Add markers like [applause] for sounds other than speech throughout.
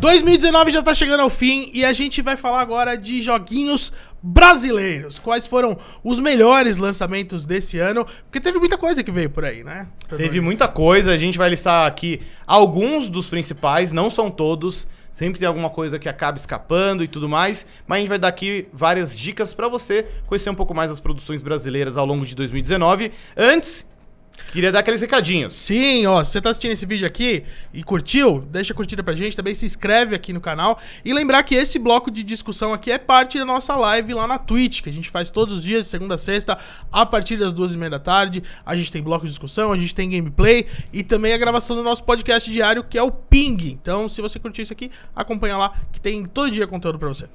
2019 já tá chegando ao fim e a gente vai falar agora de joguinhos brasileiros. Quais foram os melhores lançamentos desse ano? Porque teve muita coisa que veio por aí, né? Teve muita coisa, a gente vai listar aqui alguns dos principais, não são todos. Sempre tem alguma coisa que acaba escapando e tudo mais, mas a gente vai dar aqui várias dicas para você conhecer um pouco mais as produções brasileiras ao longo de 2019. Antes, Queria dar aqueles recadinhos. Sim, ó, se você tá assistindo esse vídeo aqui e curtiu, deixa a curtida pra gente, também se inscreve aqui no canal. E lembrar que esse bloco de discussão aqui é parte da nossa live lá na Twitch, que a gente faz todos os dias, segunda a sexta, a partir das duas e meia da tarde. A gente tem bloco de discussão, a gente tem gameplay e também a gravação do nosso podcast diário, que é o Ping. Então, se você curtiu isso aqui, acompanha lá, que tem todo dia conteúdo pra você.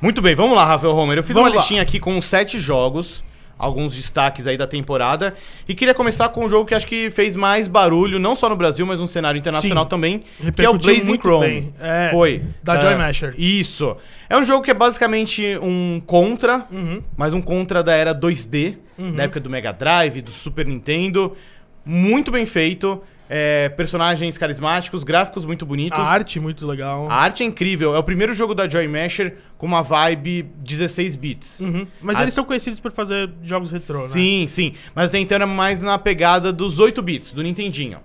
Muito bem, vamos lá, Rafael Romero. Eu fiz vamos uma listinha lá. aqui com sete jogos alguns destaques aí da temporada. E queria começar com um jogo que acho que fez mais barulho, não só no Brasil, mas no cenário internacional Sim, também, que é o Blazing Chrome. É, Foi. Da uh, Joy Masher. Isso. É um jogo que é basicamente um contra, uhum. mas um contra da era 2D, uhum. da época do Mega Drive, do Super Nintendo. Muito bem feito. É, personagens carismáticos, gráficos muito bonitos. A arte muito legal. A arte é incrível. É o primeiro jogo da Joy Masher com uma vibe 16 bits. Uhum. Mas a... eles são conhecidos por fazer jogos retrô, sim, né? Sim, sim. Mas até então era mais na pegada dos 8 bits, do Nintendinho.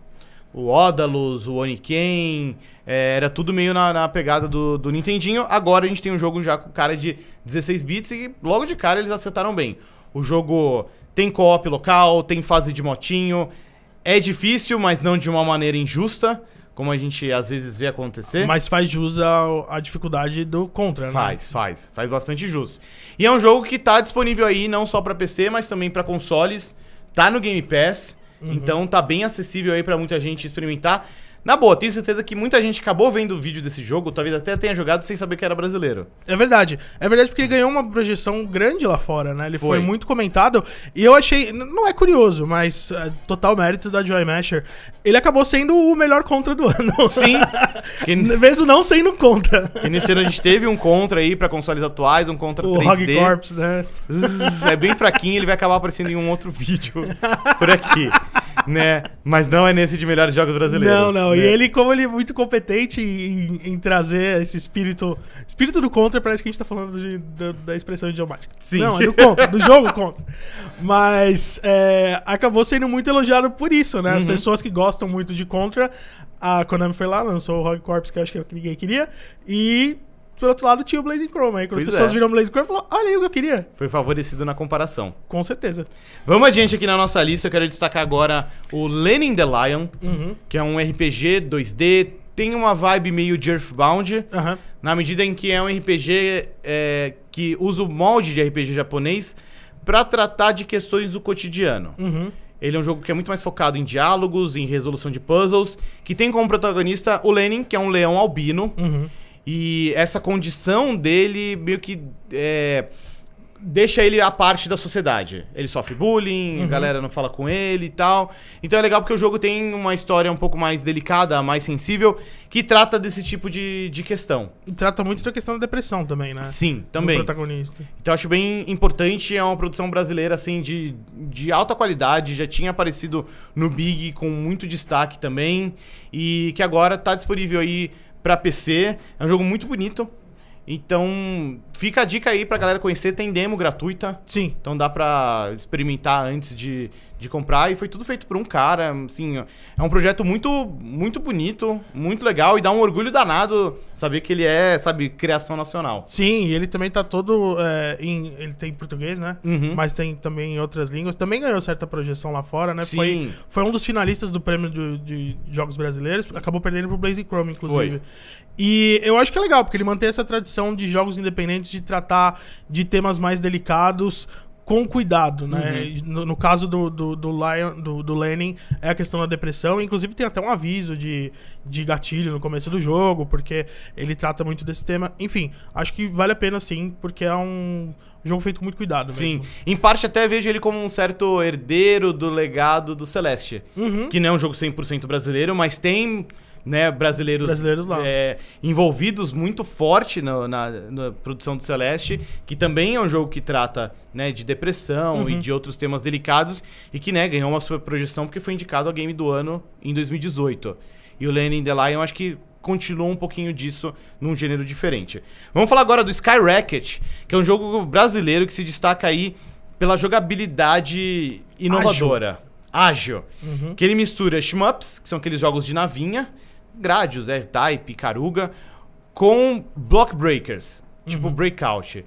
O Odalus, o Oniken, é, era tudo meio na, na pegada do, do Nintendinho. Agora a gente tem um jogo já com cara de 16 bits e logo de cara eles acertaram bem. O jogo tem co-op local, tem fase de motinho, é difícil, mas não de uma maneira injusta, como a gente às vezes vê acontecer. Mas faz jus à, dificuldade do contra, faz, né? Faz, faz. Faz bastante jus. E é um jogo que tá disponível aí não só para PC, mas também para consoles. Tá no Game Pass. Uhum. Então tá bem acessível aí para muita gente experimentar. Na boa, tenho certeza que muita gente acabou vendo o vídeo desse jogo, talvez até tenha jogado sem saber que era brasileiro. É verdade. É verdade porque ele ganhou uma projeção grande lá fora, né? Ele foi, foi muito comentado. E eu achei. Não é curioso, mas é, total mérito da Joy Masher. Ele acabou sendo o melhor contra do [laughs] ano. Sim. [laughs] que... Mesmo não sendo um contra. Que nesse ano a gente teve um contra aí pra consoles atuais, um contra o 3D. Hog Corps, né? é bem fraquinho, ele vai acabar aparecendo em um outro vídeo [laughs] por aqui né? Mas não é nesse de melhores jogos brasileiros. Não, não. Né? E ele, como ele é muito competente em, em, trazer esse espírito. Espírito do contra, parece que a gente tá falando de, da, da, expressão idiomática. Sim. Não, é do contra, do jogo contra. Mas é, acabou sendo muito elogiado por isso, né? As uhum. pessoas que gostam muito de contra. A Konami foi lá, lançou o Rogue Corps, que eu acho que é ninguém queria. E por outro lado, tinha o Blazing Chrome. Aí quando pois as pessoas é. viram o Blazing Chrome, falaram, olha aí o que eu queria. Foi favorecido na comparação. Com certeza. Vamos adiante aqui na nossa lista. Eu quero destacar agora o Lenin the Lion, uhum. que é um RPG 2D. Tem uma vibe meio de Earthbound, uhum. na medida em que é um RPG é, que usa o molde de RPG japonês para tratar de questões do cotidiano. Uhum. Ele é um jogo que é muito mais focado em diálogos, em resolução de puzzles, que tem como protagonista o Lenin, que é um leão albino. Uhum. E essa condição dele meio que é, deixa ele à parte da sociedade. Ele sofre bullying, uhum. a galera não fala com ele e tal. Então é legal porque o jogo tem uma história um pouco mais delicada, mais sensível, que trata desse tipo de, de questão. E trata muito da questão da depressão também, né? Sim, também. Do protagonista. Então acho bem importante, é uma produção brasileira, assim, de, de alta qualidade, já tinha aparecido no Big com muito destaque também, e que agora tá disponível aí para PC. É um jogo muito bonito. Então, fica a dica aí pra galera conhecer. Tem demo gratuita. Sim. Então dá pra experimentar antes de, de comprar. E foi tudo feito por um cara. Assim, é um projeto muito, muito bonito, muito legal. E dá um orgulho danado saber que ele é, sabe, criação nacional. Sim, e ele também tá todo é, em... Ele tem português, né? Uhum. Mas tem também em outras línguas. Também ganhou certa projeção lá fora, né? Sim. Foi, foi um dos finalistas do prêmio de, de jogos brasileiros. Acabou perdendo pro Blaze Chrome, inclusive. Foi. E eu acho que é legal, porque ele mantém essa tradição tradição de jogos independentes de tratar de temas mais delicados com cuidado, né? Uhum. No, no, caso do, do, do, Lion, do, do Lenin, é a questão da depressão. Inclusive, tem até um aviso de, de gatilho no começo do jogo, porque ele trata muito desse tema. Enfim, acho que vale a pena sim, porque é um jogo feito com muito cuidado mesmo. Sim. Em parte, até vejo ele como um certo herdeiro do legado do Celeste. Uhum. Que não é um jogo 100% brasileiro, mas tem né, brasileiros, brasileiros é, envolvidos muito forte no, na, na, produção do Celeste, que também é um jogo que trata né, de depressão uhum. e de outros temas delicados, e que né, ganhou uma super projeção porque foi indicado a game do ano em 2018. E o Lenin The Lion, acho que continua um pouquinho disso num gênero diferente. Vamos falar agora do Sky Racket, que é um jogo brasileiro que se destaca aí pela jogabilidade inovadora. Ágil. ágil uhum. Que ele mistura shmups, que são aqueles jogos de navinha, Grádios, é type, caruga, com block breakers, tipo uhum. breakout.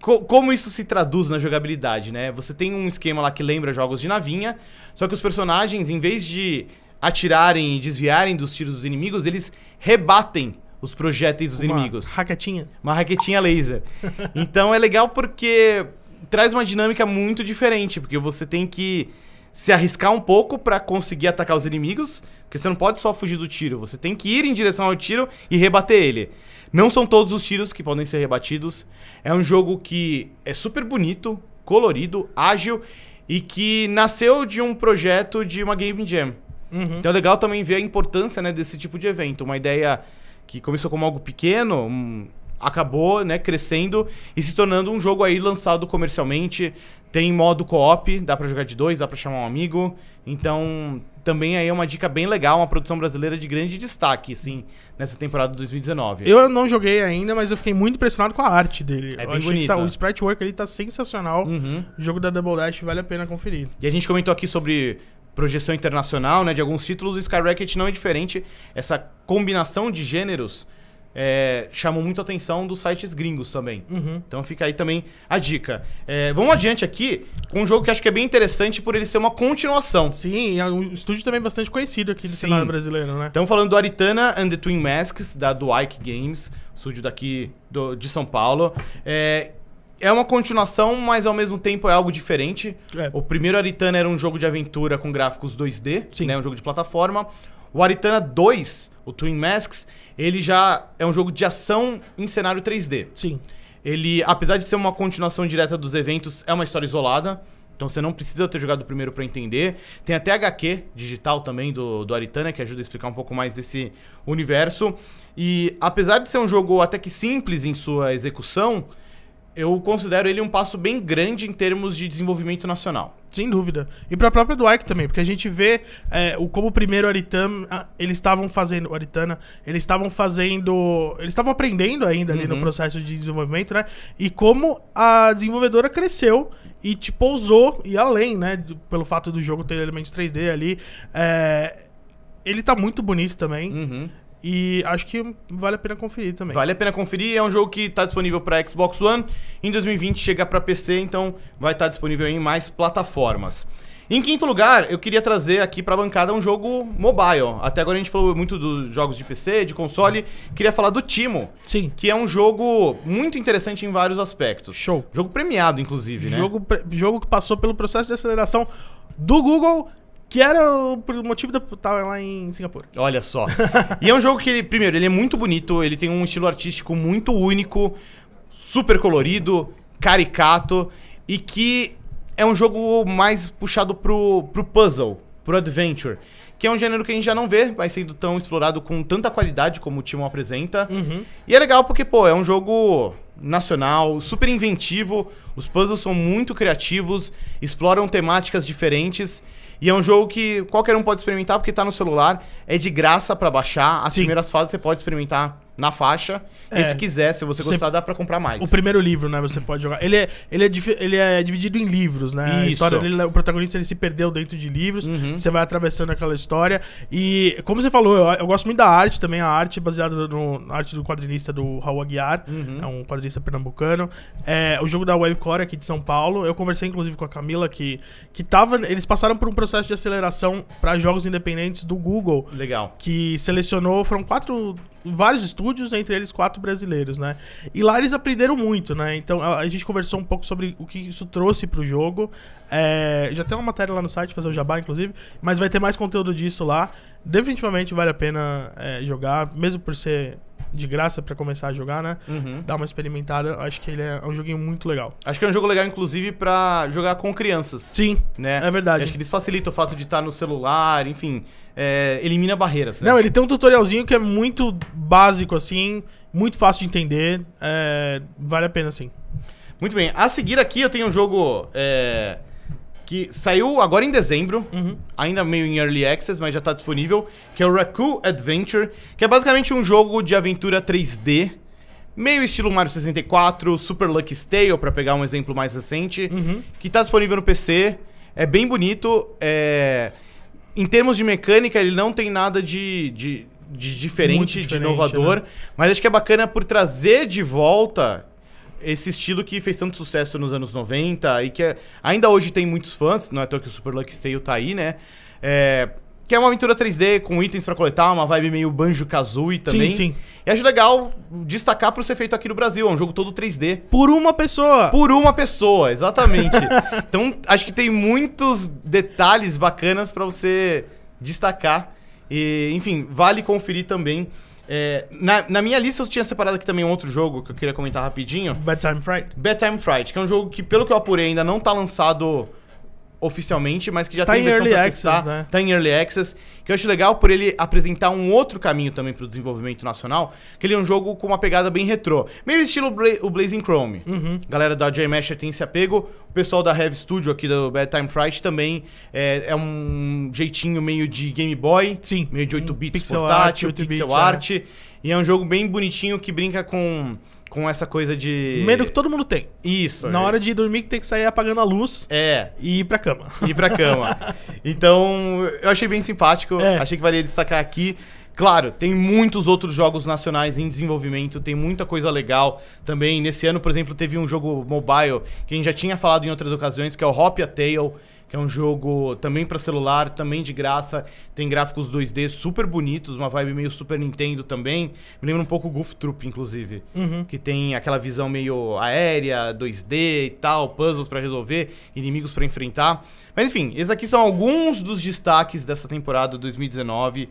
Co como isso se traduz na jogabilidade, né? Você tem um esquema lá que lembra jogos de navinha, só que os personagens, em vez de atirarem e desviarem dos tiros dos inimigos, eles rebatem os projéteis dos uma inimigos. Raquetinha. Uma raquetinha laser. [laughs] então é legal porque traz uma dinâmica muito diferente, porque você tem que se arriscar um pouco para conseguir atacar os inimigos, porque você não pode só fugir do tiro, você tem que ir em direção ao tiro e rebater ele. Não são todos os tiros que podem ser rebatidos. É um jogo que é super bonito, colorido, ágil e que nasceu de um projeto de uma game jam. Uhum. Então é legal também ver a importância né, desse tipo de evento. Uma ideia que começou como algo pequeno, um, acabou né, crescendo e se tornando um jogo aí lançado comercialmente. Tem modo co-op, dá para jogar de dois, dá para chamar um amigo. Então, também aí é uma dica bem legal, uma produção brasileira de grande destaque, sim, nessa temporada de 2019. Eu não joguei ainda, mas eu fiquei muito impressionado com a arte dele. É eu bem bonito. Tá, o sprite work ele tá sensacional. Uhum. O jogo da Double Dash vale a pena conferir. E a gente comentou aqui sobre projeção internacional, né, de alguns títulos, o Skyrocket não é diferente. Essa combinação de gêneros é, chamam muito a atenção dos sites gringos também. Uhum. Então fica aí também a dica. É, vamos adiante aqui com um jogo que acho que é bem interessante por ele ser uma continuação. Sim, é um estúdio também bastante conhecido aqui do cenário brasileiro, né? Estamos falando do Aritana and the Twin Masks, da Dwight Games, estúdio daqui do, de São Paulo. É, é uma continuação, mas ao mesmo tempo é algo diferente. É. O primeiro Aritana era um jogo de aventura com gráficos 2D, Sim. né? Um jogo de plataforma. O Aritana 2, o Twin Masks, ele já é um jogo de ação em cenário 3D. Sim. Ele, apesar de ser uma continuação direta dos eventos, é uma história isolada. Então você não precisa ter jogado o primeiro para entender. Tem até HQ digital também do, do Aritana, que ajuda a explicar um pouco mais desse universo. E apesar de ser um jogo até que simples em sua execução, eu considero ele um passo bem grande em termos de desenvolvimento nacional. Sem dúvida. E para a própria Dwight também, porque a gente vê é, o como o primeiro Aritana, eles estavam fazendo, Aritana, eles estavam fazendo, eles estavam aprendendo ainda ali uhum. no processo de desenvolvimento, né? E como a desenvolvedora cresceu e te pousou e além, né? Do, pelo fato do jogo ter elementos 3D ali, é, ele tá muito bonito também. Uhum. E acho que vale a pena conferir também. Vale a pena conferir. É um jogo que está disponível para Xbox One. Em 2020 chega para PC, então vai estar tá disponível em mais plataformas. Em quinto lugar, eu queria trazer aqui para a bancada um jogo mobile. Até agora a gente falou muito dos jogos de PC, de console. Queria falar do Timo. Sim. Que é um jogo muito interessante em vários aspectos. Show. Jogo premiado, inclusive, né? Jogo, jogo que passou pelo processo de aceleração do Google que era o motivo eu estar lá em Singapura. Olha só. e é um jogo que, ele, primeiro, ele é muito bonito, ele tem um estilo artístico muito único, super colorido, caricato, e que é um jogo mais puxado pro, pro puzzle, pro adventure. Que é um gênero que a gente já não vê, vai sendo tão explorado com tanta qualidade como o Timon apresenta. Uhum. E é legal porque, pô, é um jogo nacional, super inventivo, os puzzles são muito criativos, exploram temáticas diferentes. E é um jogo que qualquer um pode experimentar porque tá no celular, é de graça para baixar. As Sim. primeiras fases você pode experimentar na faixa. É. E se quiser, se você gostar, dá pra comprar mais. O primeiro livro, né? Você pode jogar. Ele é, ele é, ele é dividido em livros, né? Isso. A história dele, o protagonista ele se perdeu dentro de livros. Uhum. Você vai atravessando aquela história. E, como você falou, eu, eu gosto muito da arte também. A arte é baseada no, na arte do quadrinista do Raul Aguiar. Uhum. É um quadrinista pernambucano. É, o jogo da Webcore aqui de São Paulo. Eu conversei, inclusive, com a Camila, que, que tava... Eles passaram por um processo de aceleração para jogos independentes do Google. Legal. Que selecionou... Foram quatro... Vários estúdios estúdios, entre eles quatro brasileiros, né? E lá eles aprenderam muito, né? Então a, a gente conversou um pouco sobre o que isso trouxe pro jogo. É, já tem uma matéria lá no site, fazer o jabá, inclusive, mas vai ter mais conteúdo disso lá. Definitivamente vale a pena é, jogar, mesmo por ser de graça para começar a jogar, né? Uhum. Dar uma experimentada. Acho que ele é um joguinho muito legal. Acho que é um jogo legal, inclusive, para jogar com crianças. Sim. Né? É verdade. Acho que eles facilita o fato de estar no celular, enfim. É, elimina barreiras. Né? Não, ele tem um tutorialzinho que é muito básico, assim, muito fácil de entender. É, vale a pena, sim. Muito bem. A seguir aqui eu tenho um jogo. É que saiu agora em dezembro, uhum. ainda meio em Early Access, mas já tá disponível, que é o Raku Adventure, que é basicamente um jogo de aventura 3D, meio estilo Mario 64, Super Lucky Tale, para pegar um exemplo mais recente, uhum. que tá disponível no PC, é bem bonito, é... Em termos de mecânica, ele não tem nada de, de de diferente, diferente, de inovador. Né? Mas acho que é bacana por trazer de volta esse estilo que fez tanto sucesso nos anos 90 e que é, ainda hoje tem muitos fãs, não é tão que o Super Lucky Tale tá aí, né? É, que é uma aventura 3D com itens para coletar, uma vibe meio Banjo-Kazooie também. Sim, sim. E acho legal destacar por ser feito aqui no Brasil, é um jogo todo 3D. Por uma pessoa! Por uma pessoa, exatamente. [laughs] então, acho que tem muitos detalhes bacanas para você destacar. E, enfim, vale conferir também é, na, na, minha lista eu tinha separado aqui também um outro jogo que eu queria comentar rapidinho. Bedtime Fright. Bedtime Fright, que é um jogo que, pelo que eu apurei, ainda não tá lançado oficialmente, mas que já tá tem em versão early tá? access, testar, né? tá em early access, que eu acho legal por ele apresentar um outro caminho também para o desenvolvimento nacional, que ele é um jogo com uma pegada bem retrô, meio estilo Bla o Blazing Chrome. Uhum. Galera da JMasher tem esse apego, o pessoal da Heavy Studio aqui do Bad Time Fright também é, é um jeitinho meio de Game Boy, Sim. meio de 8 bits um pixel portátil, art, 8 pixel é. art, é. e é um jogo bem bonitinho que brinca com com essa coisa de. Medo que todo mundo tem. Isso. Na é. hora de dormir, tem que sair apagando a luz. É. E ir pra cama. E ir pra cama. [laughs] então, eu achei bem simpático. É. Achei que valia destacar aqui. Claro, tem muitos outros jogos nacionais em desenvolvimento, tem muita coisa legal também. Nesse ano, por exemplo, teve um jogo mobile que a gente já tinha falado em outras ocasiões, que é o Hopia Tale que é um jogo também para celular, também de graça, tem gráficos 2D super bonitos, uma vibe meio Super Nintendo também. Me lembra um pouco o Goof Troop, inclusive, uhum. que tem aquela visão meio aérea, 2D e tal, puzzles para resolver, inimigos para enfrentar. Mas enfim, esses aqui são alguns dos destaques dessa temporada 2019.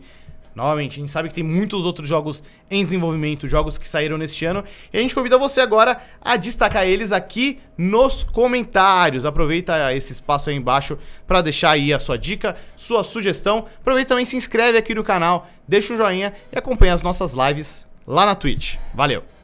Novamente, a gente sabe que tem muitos outros jogos em desenvolvimento, jogos que saíram neste ano, e a gente convida você agora a destacar eles aqui nos comentários. Aproveita esse espaço aí embaixo para deixar aí a sua dica, sua sugestão. Aproveita também se inscreve aqui no canal, deixa um joinha e acompanha as nossas lives lá na Twitch. Valeu!